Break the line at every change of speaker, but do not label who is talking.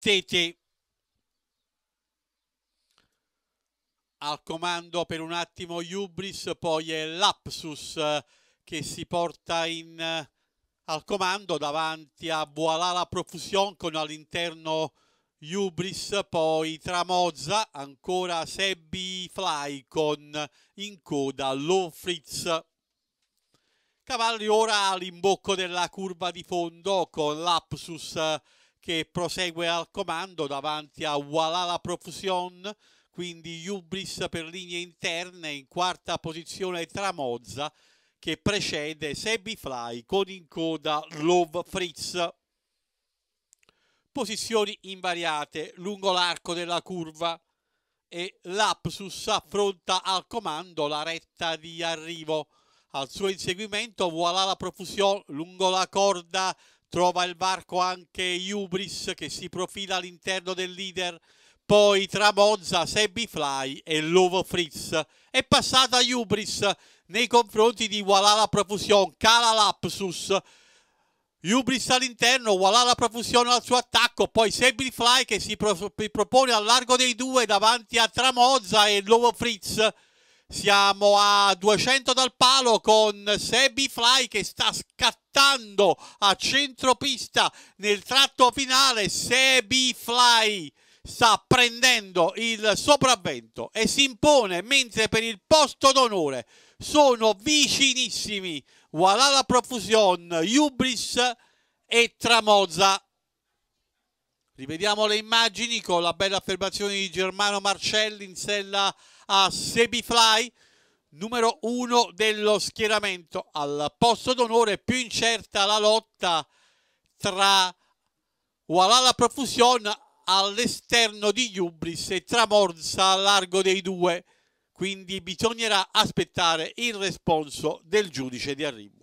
Tete al comando per un attimo Jubris, poi è Lapsus eh, che si porta in, eh, al comando davanti a Boalala Profusion con all'interno Jubris, poi Tramozza, ancora Sebbi Fly con eh, in coda Lofritz. Cavalli ora all'imbocco della curva di fondo con Lapsus che prosegue al comando davanti a Walala Profusion, quindi Ubris per linee interne in quarta posizione Tramozza che precede Sebi Fly con in coda Love Fritz. Posizioni invariate lungo l'arco della curva e Lapsus affronta al comando la retta di arrivo. Al suo inseguimento Voilà Profusion lungo la corda Trova il varco anche Hubris che si profila all'interno del leader. Poi tra Monza, Sebby Fly e Lovo Fritz. È passata Hubris nei confronti di Walala Profusion, Cala Lapsus. Hubris all'interno, Walala Profusion al suo attacco, poi Sebby Fly che si pro propone al largo dei due davanti a Tramozza e Lovo Fritz. Siamo a 200 dal palo con Sebi Fly che sta scattando a centropista nel tratto finale. Sebi Fly sta prendendo il sopravvento e si impone mentre per il posto d'onore sono vicinissimi Walala Profusion, Hubris e Tramoza. Rivediamo le immagini con la bella affermazione di Germano Marcelli in sella a Sebifly, numero uno dello schieramento. Al posto d'onore più incerta la lotta tra Walala Profusion all'esterno di Jubris e Tramorza a largo dei due. Quindi bisognerà aspettare il responso del giudice di arrivo.